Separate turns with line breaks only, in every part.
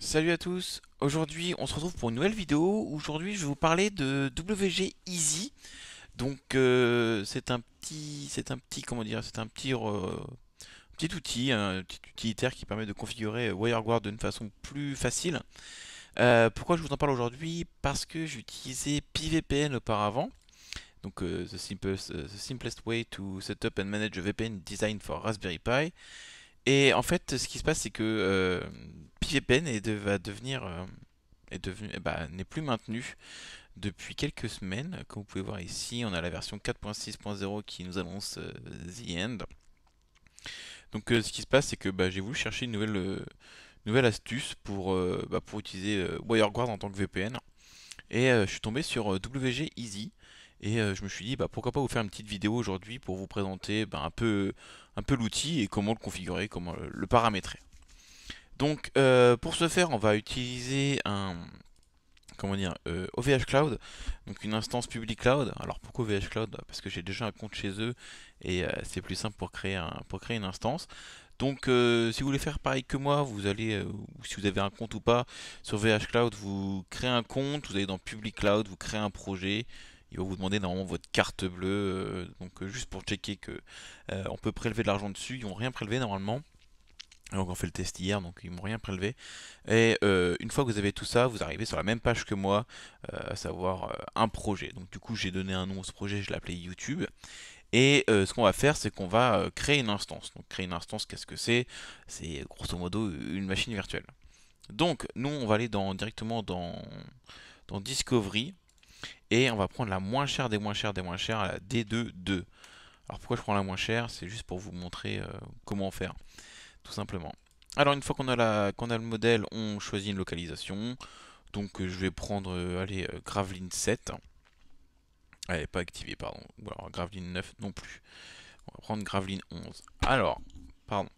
Salut à tous, aujourd'hui on se retrouve pour une nouvelle vidéo. Aujourd'hui je vais vous parler de WG Easy. Donc euh, c'est un petit, c'est un petit, comment dire, c'est un petit, euh, petit outil, un petit utilitaire qui permet de configurer WireGuard d'une façon plus facile. Euh, pourquoi je vous en parle aujourd'hui Parce que j'utilisais PiVPN auparavant. Donc the simplest, the, simplest, way to set up and manage a VPN designed for Raspberry Pi. Et en fait, ce qui se passe, c'est que euh, PVPN va devenir. Euh, eh ben, n'est plus maintenu depuis quelques semaines. Comme vous pouvez voir ici, on a la version 4.6.0 qui nous annonce euh, The End. Donc euh, ce qui se passe, c'est que bah, j'ai voulu chercher une nouvelle, astuce pour, bah, pour utiliser WireGuard en tant que VPN. Et je suis tombé sur WG Easy, et euh, je me suis dit, bah, pourquoi pas vous faire une petite vidéo aujourd'hui pour vous présenter bah, un peu, un peu l'outil et comment le configurer, comment le, paramétrer. Donc euh, pour ce faire, on va utiliser un comment dire OVH euh, Cloud, donc une instance public cloud. Alors pourquoi OVH Cloud Parce que j'ai déjà un compte chez eux et c'est plus simple pour créer, un, pour créer une instance. Donc si vous voulez faire pareil que moi, vous allez, si vous avez un compte ou pas, sur OVH Cloud, vous créez un compte, vous allez dans Public Cloud, vous créez un projet, il va vous demander normalement votre carte bleue, euh, donc euh, juste pour checker que euh, on peut prélever de l'argent dessus, ils n'ont rien prélevé normalement. Donc on fait le test hier, donc ils m'ont rien prélevé. Et une fois que vous avez tout ça, vous arrivez sur la même page que moi, à savoir un projet. Donc du coup j'ai donné un nom à ce projet, je l'ai appelé YouTube. Et ce qu'on va faire, c'est qu'on va créer une instance. Donc créer une instance, qu'est-ce que c'est C'est grosso modo une machine virtuelle. Donc nous, on va aller directement dans, dans Discovery. Et on va prendre la moins chère des moins chères des moins chères, la D2 Alors pourquoi je prends la moins chère C'est juste pour vous montrer euh, comment faire, tout simplement. Alors une fois qu'on a, qu'on a le modèle, on choisit une localisation. Donc euh, je vais prendre, euh, allez, Graveline 7. Elle n'est pas activée, pardon. Ou alors Graveline 9 non plus. On va prendre Graveline 11. Alors, pardon.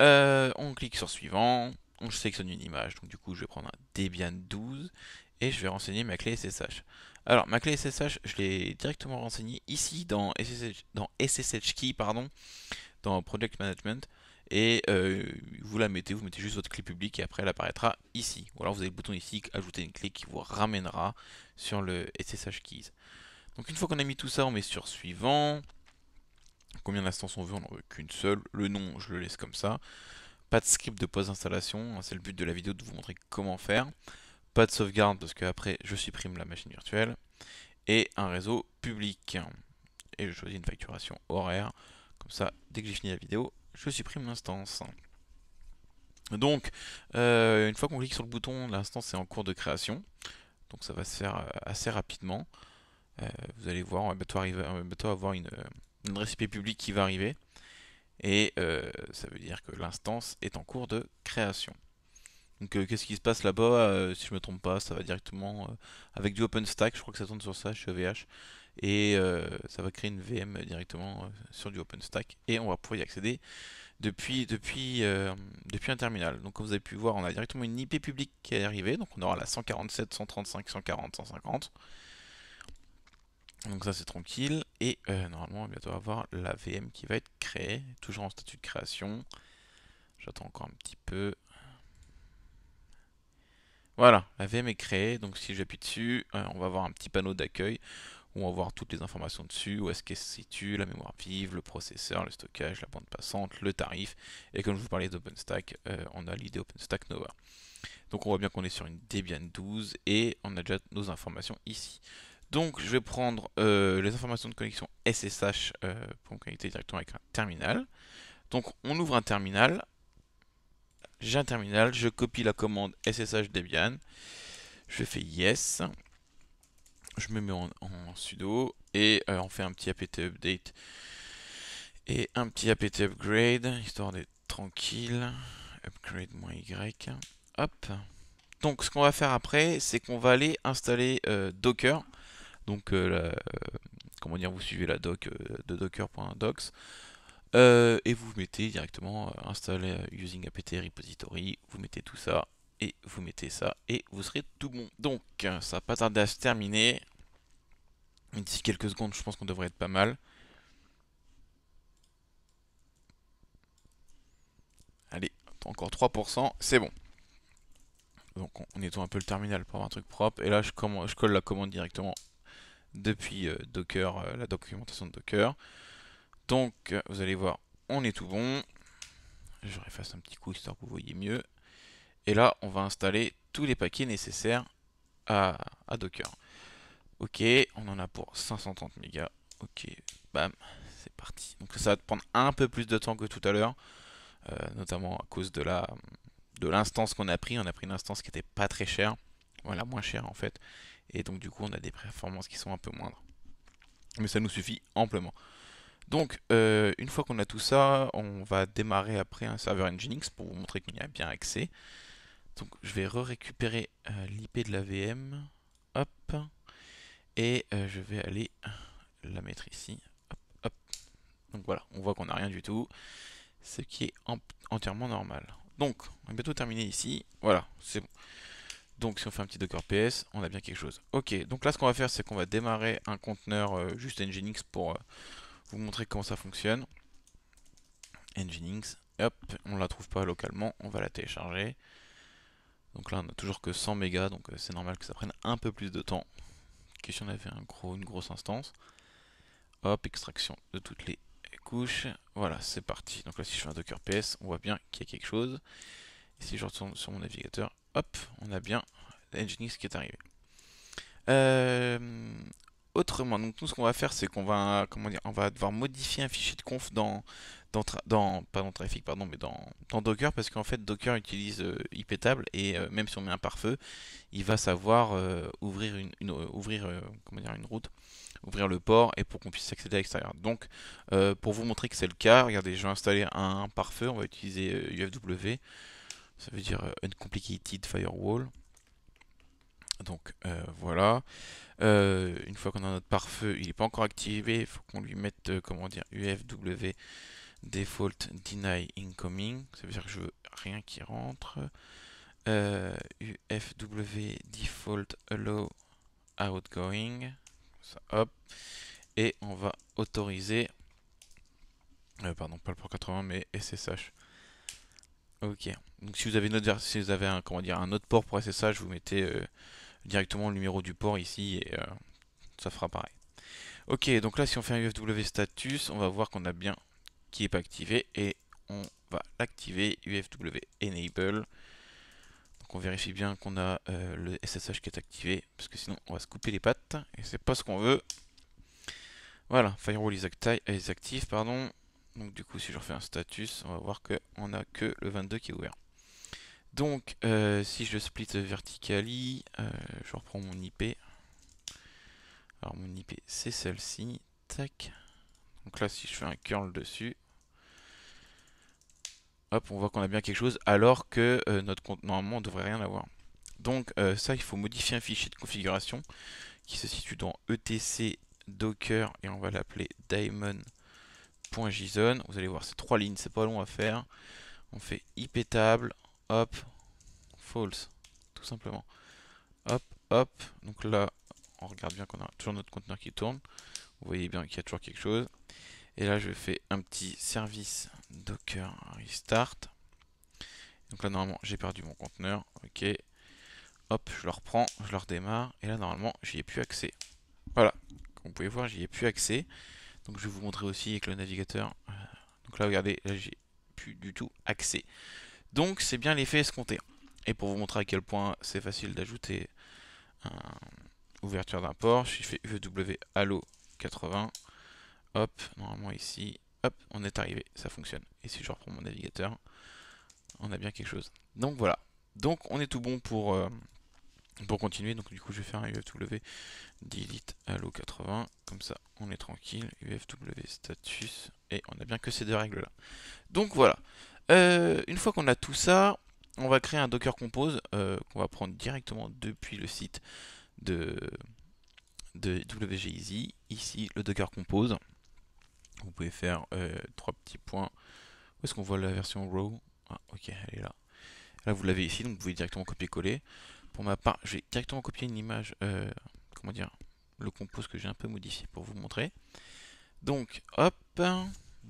on clique sur suivant. On sélectionne une image. Donc du coup, je vais prendre un Debian 12. Et je vais renseigner ma clé SSH. Alors, ma clé SSH, je l'ai directement renseignée ici dans SSH, dans Key, pardon, dans Project Management. Et euh, vous la mettez, vous mettez juste votre clé publique et après elle apparaîtra ici. Ou alors vous avez le bouton ici, ajouter une clé qui vous ramènera sur le SSH Keys. Donc une fois qu'on a mis tout ça, on met sur suivant. Combien d'instances on veut, on n'en veut qu'une seule. Le nom, je le laisse comme ça. Pas de script de post-installation, hein, c'est le but de la vidéo de vous montrer comment faire pas de sauvegarde parce que après je supprime la machine virtuelle, et un réseau public. Et je choisis une facturation horaire, comme ça dès que j'ai fini la vidéo, je supprime l'instance. Donc, euh, une fois qu'on clique sur le bouton, l'instance est en cours de création. Donc ça va se faire euh, assez rapidement. Euh, vous allez voir, on va bientôt, arriver, bientôt avoir une, une publique qui va arriver. Et ça veut dire que l'instance est en cours de création. Donc euh, qu'est-ce qui se passe là-bas euh, Si je me trompe pas, ça va directement euh, avec du OpenStack, je crois que ça tourne sur ça chez EVH, et ça va créer une VM directement sur du OpenStack, et on va pouvoir y accéder depuis, depuis, depuis un terminal. Donc comme vous avez pu voir, on a directement une IP publique qui est arrivée. Donc on aura la 147, 135, 140, 150. Donc ça c'est tranquille. Et normalement on va bientôt avoir la VM qui va être créée. Toujours en statut de création. J'attends encore un petit peu. Voilà, la VM est créée, donc si j'appuie dessus, euh, on va avoir un petit panneau d'accueil où on va voir toutes les informations dessus, où est-ce qu'elle se situe, la mémoire vive, le processeur, le stockage, la bande passante, le tarif, et comme je vous parlais d'OpenStack, euh, on a l'idée OpenStack Nova. Donc on voit bien qu'on est sur une Debian 12 et on a déjà nos informations ici. Donc je vais prendre euh, les informations de connexion SSH pour connecter directement avec un terminal. Donc on ouvre un terminal, j'ai un terminal, je copie la commande SSH Debian, je fais yes, je me mets en, sudo et euh, on fait un petit apt update et un petit apt upgrade, histoire d'être tranquille, upgrade y, hop. Donc ce qu'on va faire après, c'est qu'on va aller installer euh, Docker, donc euh, comment dire, vous suivez la doc de docker.docs. Euh, et vous mettez directement euh, install euh, using apt repository, vous mettez tout ça, et vous mettez ça, et vous serez tout bon. Donc, ça va pas tarder à se terminer. D'ici quelques secondes, je pense qu'on devrait être pas mal. Allez, encore 3%, c'est bon. Donc on nettoie un peu le terminal pour avoir un truc propre. Et là, je, je colle la commande directement depuis Docker, la documentation de Docker. Donc, vous allez voir, on est tout bon. Je refasse un petit coup histoire que vous voyez mieux. Et là, on va installer tous les paquets nécessaires à, Docker. Ok, on en a pour 530 mégas. Ok, bam, c'est parti. Donc ça va te prendre un peu plus de temps que tout à l'heure, euh, notamment à cause de la de l'instance qu'on a pris. On a pris une instance qui n'était pas très chère, voilà, moins chère en fait. Et donc du coup, on a des performances qui sont un peu moindres. Mais ça nous suffit amplement. Donc, euh, une fois qu'on a tout ça, on va démarrer après un serveur Nginx pour vous montrer qu'il y a bien accès. Donc, je vais récupérer euh, l'IP de la VM. Hop. Et euh, je vais aller la mettre ici. Hop, hop. Donc voilà, on voit qu'on n'a rien du tout. Ce qui est entièrement normal. Donc, on va bientôt terminé ici. Voilà, c'est bon. Donc si on fait un petit docker ps, on a bien quelque chose. Ok, donc là ce qu'on va faire c'est qu'on va démarrer un conteneur juste Nginx pour vous montrer comment ça fonctionne. Nginx, hop, on la trouve pas localement, on va la télécharger. Donc là on a toujours que 100 mégas, donc euh, c'est normal que ça prenne un peu plus de temps que si on avait un gros, une grosse instance. Hop, extraction de toutes les couches. Voilà, c'est parti. Donc là si je fais un docker ps, on voit bien qu'il y a quelque chose. Et si je retourne sur mon navigateur, hop, on a bien Nginx qui est arrivé. Euh, autrement. Donc nous ce qu'on va faire c'est qu'on va comment dire on va devoir modifier un fichier de conf dans dans, dans trafic pardon mais dans, Docker parce qu'en fait Docker utilise euh, IP table et euh, même si on met un pare-feu il va savoir euh, ouvrir une, ouvrir comment dire une route ouvrir le port et pour qu'on puisse accéder à l'extérieur. Donc pour vous montrer que c'est le cas, regardez je vais installer un, un pare-feu, on va utiliser UFW, ça veut dire Uncomplicated Firewall. Donc voilà. Euh, une fois qu'on a notre pare-feu, il n'est pas encore activé. Il faut qu'on lui mette, euh, comment dire, UFW default deny incoming. Ça veut dire que je veux rien qui rentre. UFW euh, default allow outgoing. hop. Et on va autoriser, pardon, pas le port 80, mais SSH. Ok. Donc si vous avez si vous avez un, comment dire, un autre port pour SSH, vous mettez directement le numéro du port ici et euh, ça fera pareil. Ok, donc là si on fait un UFW status, on va voir qu'on a bien qui est pas activé et on va l'activer UFW enable. Donc on vérifie bien qu'on a euh, le SSH qui est activé parce que sinon on va se couper les pattes et c'est pas ce qu'on veut. Voilà, firewall is, active, pardon. Donc du coup si je refais un status, on va voir qu'on a que le 22 qui est ouvert. Donc, euh, si je split vertically, euh, je reprends mon IP. Alors, mon IP, c'est celle-ci. Tac. Donc là, si je fais un curl dessus, hop, on voit qu'on a bien quelque chose, alors que euh, notre compte, normalement, on devrait rien avoir. Donc, ça, il faut modifier un fichier de configuration qui se situe dans etc docker et on va l'appeler daemon.json. Vous allez voir, c'est trois lignes, c'est pas long à faire. On fait ip table, hop, false, tout simplement. Hop, hop, donc là, on regarde bien qu'on a toujours notre conteneur qui tourne. Vous voyez bien qu'il y a toujours quelque chose. Et là, je fais un petit service docker restart. Donc là, normalement, j'ai perdu mon conteneur. Ok. Hop, je le reprends, je le redémarre. Et là, normalement, j'y ai plus accès. Voilà. Comme vous pouvez voir, j'y ai plus accès. Donc je vais vous montrer aussi avec le navigateur. Euh, donc là, regardez, là, j'ai plus du tout accès. Donc c'est bien l'effet escompté. Et pour vous montrer à quel point c'est facile d'ajouter une ouverture d'un port, je fais UFW Allo 80. Hop, normalement ici, hop, on est arrivé, ça fonctionne. Et si je reprends mon navigateur, on a bien quelque chose. Donc voilà. Donc on est tout bon pour, euh, pour continuer. Donc du coup je vais faire un UFW delete allo 80. Comme ça on est tranquille. UFW e status. Et on a bien que ces deux règles là. Donc voilà. Euh, une fois qu'on a tout ça, on va créer un Docker Compose euh, qu'on va prendre directement depuis le site de, de WGEasy. Ici, le Docker Compose. Vous pouvez faire euh, trois petits points. Où est-ce qu'on voit la version RAW Ah, ok, elle est là. Là, vous l'avez ici, donc vous pouvez directement copier-coller. Pour ma part, j'ai directement copier une image, comment dire, le compose que j'ai un peu modifié pour vous montrer. Donc, hop,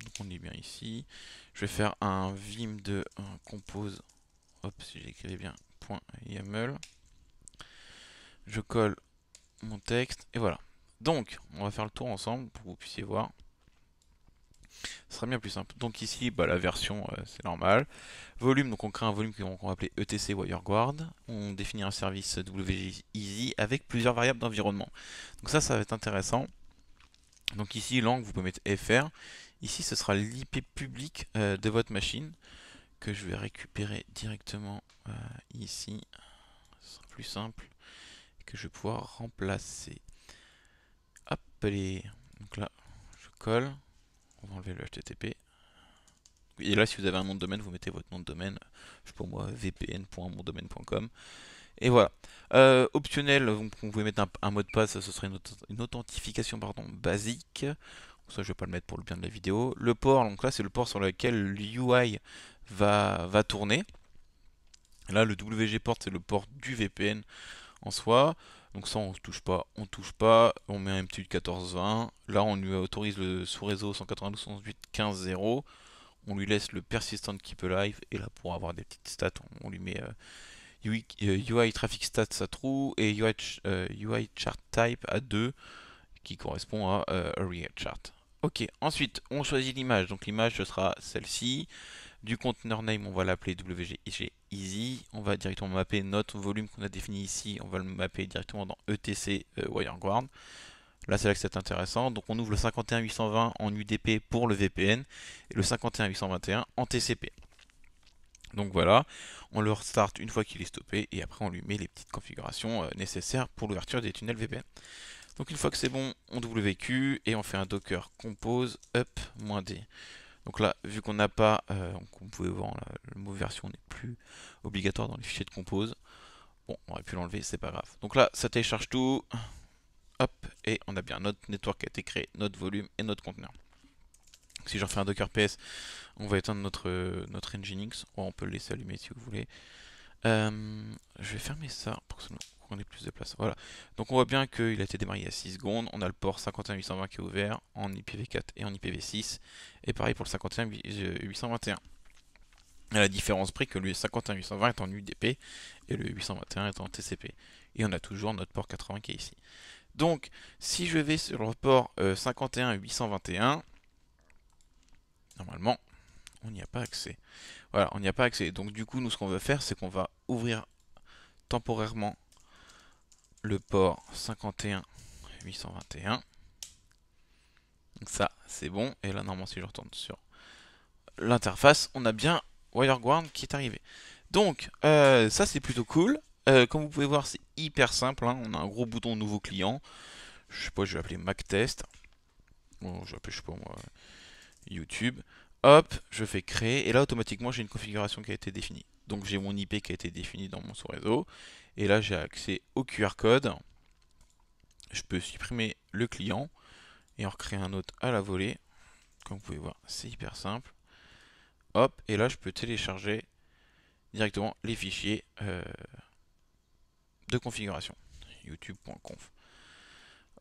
donc on est bien ici. Je vais faire un vim de un compose. Hop, si j'écrivais bien .yaml. Je colle mon texte et voilà. Donc, on va faire le tour ensemble pour que vous puissiez voir. Ce sera bien plus simple. Donc ici, bah, la version, euh, c'est normal. Volume, donc on crée un volume qu'on va appeler etc WireGuard. On définit un service wg-easy avec plusieurs variables d'environnement. Donc ça, ça va être intéressant. Donc ici, langue, vous pouvez mettre fr. Ici, ce sera l'IP public euh, de votre machine que je vais récupérer directement euh, ici. Ce sera plus simple que je vais pouvoir remplacer. Hop, allez. Donc là, je colle. On va enlever le HTTP. Et là, si vous avez un nom de domaine, vous mettez votre nom de domaine. Je pour moi vpn.mondomaine.com. Et voilà. Euh, optionnel, vous pouvez mettre un, mot de passe, ce serait une, authentification pardon, basique ça je vais pas le mettre pour le bien de la vidéo. Le port, donc là c'est le port sur lequel l'UI va, va tourner. Là le Wg port c'est le port du VPN en soi. Donc ça on touche pas, on touche pas, on met un MTU 1420, là on lui autorise le sous-réseau 192.168.15.0, on lui laisse le persistent keep alive, et là pour avoir des petites stats on, lui met UI, euh, euh, traffic stats à true et UI, euh, chart type à 2 qui correspond à real chart. Ok, ensuite on choisit l'image. Donc l'image ce sera celle-ci. Du container name, on va l'appeler WG Easy. On va directement mapper notre volume qu'on a défini ici. On va le mapper directement dans ETC euh, WireGuard. Là, c'est là que c'est intéressant. Donc, on ouvre le 51820 en UDP pour le VPN et le 51821 en TCP. Donc voilà, on le restart une fois qu'il est stoppé et après on lui met les petites configurations euh, nécessaires pour l'ouverture des tunnels VPN. Donc une fois que c'est bon, on WQ, et on fait un docker compose up -d. Donc là, vu qu'on n'a pas, comme vous pouvez voir, le mot version n'est plus obligatoire dans les fichiers de compose. Bon, on aurait pu l'enlever, c'est pas grave. Donc là, ça télécharge tout. Hop, et on a bien notre network qui a été créé, notre volume et notre conteneur. si j'en fais un docker ps, on va éteindre notre, notre nginx. ou oh, on peut le laisser allumer si vous voulez. Euh, je vais fermer ça pour que ça qu'on ait plus de place. Voilà. Donc on voit bien qu'il a été démarré il y a 6 secondes. On a le port 51820 qui est ouvert en IPv4 et en IPv6. Et pareil pour le 51821. À la différence près que le 51820 est en UDP et le 821 est en TCP. Et on a toujours notre port 80 qui est ici. Donc si je vais sur le port 51821, euh, normalement on n'y a pas accès. Voilà, on n'y a pas accès. Donc du coup, nous, ce qu'on veut faire, c'est qu'on va ouvrir temporairement le port 51 821. Donc ça, c'est bon. Et là, normalement, si je retourne sur l'interface, on a bien WireGuard qui est arrivé. Donc, euh, ça, c'est plutôt cool. Euh, comme vous pouvez voir, c'est hyper simple. Hein. On a un gros bouton nouveau client. Je sais pas, je vais appeler MacTest Bon, je vais je sais pas moi, YouTube. Hop, je fais créer. Et là, automatiquement, j'ai une configuration qui a été définie. Donc, j'ai mon IP qui a été défini dans mon sous-réseau. Et là, j'ai accès au QR code. Je peux supprimer le client et en recréer un autre à la volée. Comme vous pouvez voir, c'est hyper simple. Hop, et là, je peux télécharger directement les fichiers euh, de configuration. YouTube.conf.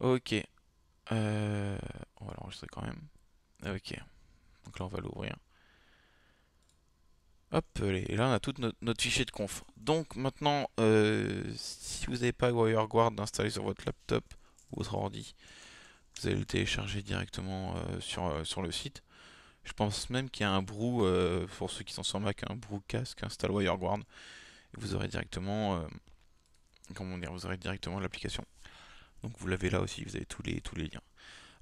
Ok. Euh, on va l'enregistrer quand même. Ok. Donc là, on va l'ouvrir. Hop, et là on a tout notre, fichier de conf. Donc maintenant, euh, si vous n'avez pas WireGuard installé sur votre laptop ou votre ordi, vous allez le télécharger directement euh, sur, euh, sur, le site. Je pense même qu'il y a un brew, pour ceux qui sont sur Mac, un brew casque install WireGuard. Et vous aurez directement, comment dire, vous aurez directement l'application. Donc vous l'avez là aussi, vous avez tous les, tous les liens.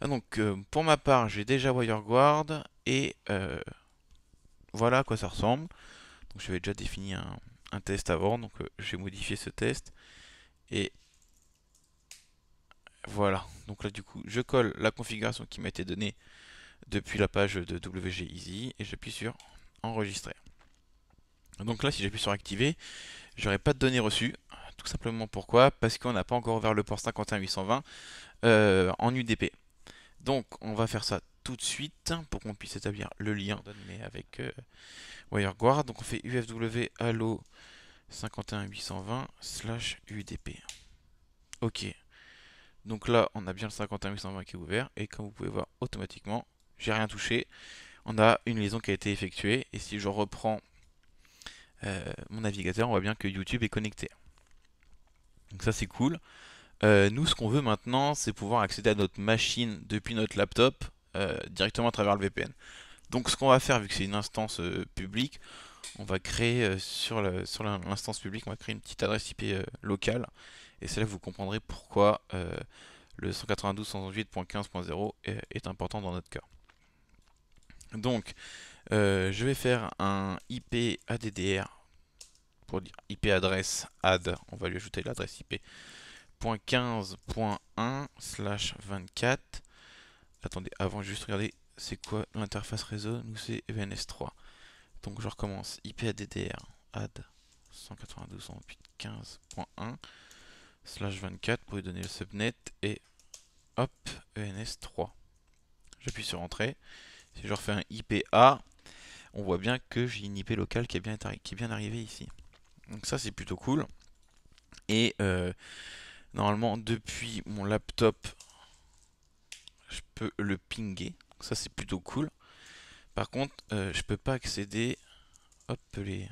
Ah, donc pour ma part, j'ai déjà WireGuard et voilà à quoi ça ressemble. Donc j'avais déjà défini un, test avant, donc euh, j'ai modifié ce test. Et voilà, donc là du coup je colle la configuration qui m'a été donnée depuis la page de WG Easy et j'appuie sur enregistrer. Donc là si j'appuie sur activer, j'aurai pas de données reçues. Tout simplement pourquoi Parce qu'on n'a pas encore ouvert le port 51820 euh, en UDP. Donc on va faire ça tout de suite pour qu'on puisse établir le lien mais avec euh, WireGuard. Donc on fait UFW allo 51820 slash UDP. Ok. Donc là, on a bien le 51820 qui est ouvert. Et comme vous pouvez voir, automatiquement, j'ai rien touché. On a une liaison qui a été effectuée. Et si je reprends euh, mon navigateur, on voit bien que YouTube est connecté. Donc ça, c'est cool. Euh, nous, ce qu'on veut maintenant, c'est pouvoir accéder à notre machine depuis notre laptop euh, directement à travers le VPN. Donc ce qu'on va faire, vu que c'est une instance euh, publique, on va créer euh, sur l'instance publique, on va créer une petite adresse IP locale. Et c'est là que vous comprendrez pourquoi le 192.168.15.0 est, important dans notre cas. Donc, je vais faire un IP ADDR pour dire IP adresse add, on va lui ajouter l'adresse IP 15.1 slash 24 attendez, avant juste regarder c'est quoi l'interface réseau, nous c'est VNS3. Donc je recommence ip IPADDR add 192.15.1 slash 24 pour lui donner le subnet et hop, ENS3. J'appuie sur Entrée. Si je refais un IPA, on voit bien que j'ai une IP locale qui est bien, arrivée ici. Donc ça c'est plutôt cool. Et euh, normalement depuis mon laptop je peux le pinguer. Ça, c'est plutôt cool. Par contre, euh, je peux pas accéder... Hop, les...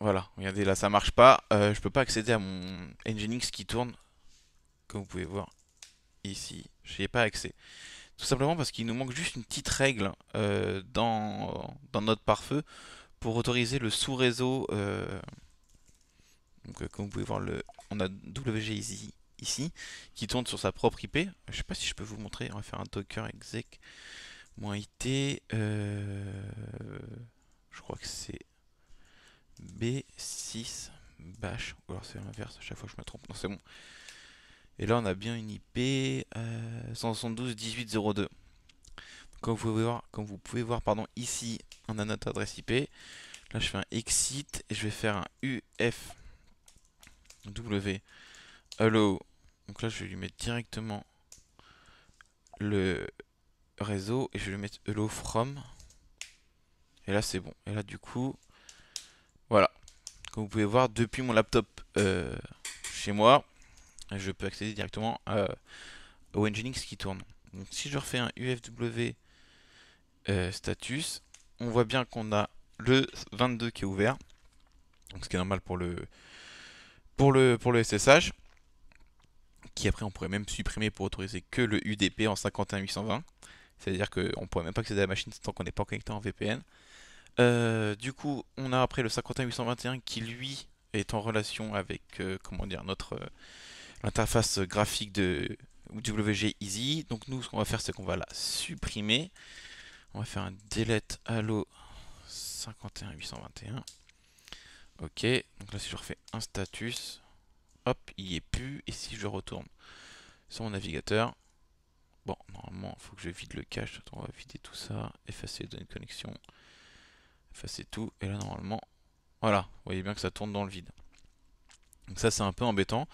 Voilà, regardez là, ça marche pas. Euh, je peux pas accéder à mon Nginx qui tourne. Comme vous pouvez voir ici, je ai pas accès. Tout simplement parce qu'il nous manque juste une petite règle euh, dans, dans notre pare-feu pour autoriser le sous-réseau donc euh, comme vous pouvez voir, le, on a WG ici, qui tourne sur sa propre IP. Je ne sais pas si je peux vous montrer, on va faire un docker exec -it. Euh, je crois que c'est B6 bash, ou alors c'est l'inverse, à chaque fois que je me trompe, non c'est bon. Et là on a bien une IP euh, 172.18.02. Comme vous pouvez voir, comme vous pouvez voir pardon, ici on a notre adresse IP. Là je fais un exit et je vais faire un UF W Hello. Donc là, je vais lui mettre directement le réseau et je vais lui mettre hello from. Et là, c'est bon. Et là, du coup, voilà. Comme vous pouvez voir, depuis mon laptop euh, chez moi, je peux accéder directement à, au Nginx qui tourne. Donc si je refais un UFW euh, status, on voit bien qu'on a le 22 qui est ouvert. Donc ce qui est normal pour le, pour le, pour le SSH, qui après on pourrait même supprimer pour autoriser que le UDP en 51820. C'est-à-dire qu'on ne pourrait même pas accéder à la machine tant qu'on n'est pas connecté en VPN. Euh, du coup, on a après le 51821 qui lui est en relation avec euh, comment dire notre l'interface euh, graphique de WG Easy. Donc nous, ce qu'on va faire, c'est qu'on va la supprimer. On va faire un delete allo 51821 Ok, donc là si je refais un status, hop, il n'y est plus. Et si je retourne sur mon navigateur, bon, normalement, il faut que je vide le cache. on va vider tout ça, effacer les données de connexion, effacer tout. Et là, normalement, voilà, vous voyez bien que ça tourne dans le vide. Donc ça, c'est un peu embêtant.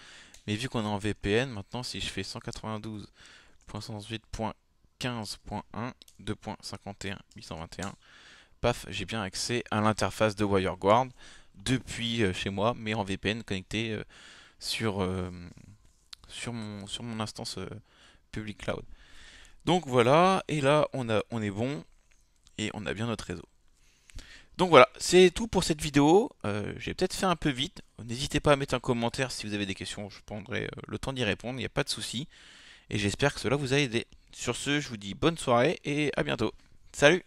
Mais vu qu'on est en VPN, maintenant, si je fais 192.168.15.1, 2.51.821, paf, j'ai bien accès à l'interface de WireGuard depuis euh, chez moi, mais en VPN connecté euh, sur, euh, sur, mon, sur mon instance public cloud. Donc voilà, et là on, a, on est bon et on a bien notre réseau. Donc voilà, c'est tout pour cette vidéo. J'ai peut-être fait un peu vite. N'hésitez pas à mettre un commentaire si vous avez des questions, je prendrai le temps d'y répondre, il n'y a pas de souci. Et j'espère que cela vous a aidé. Sur ce, je vous dis bonne soirée et à bientôt. Salut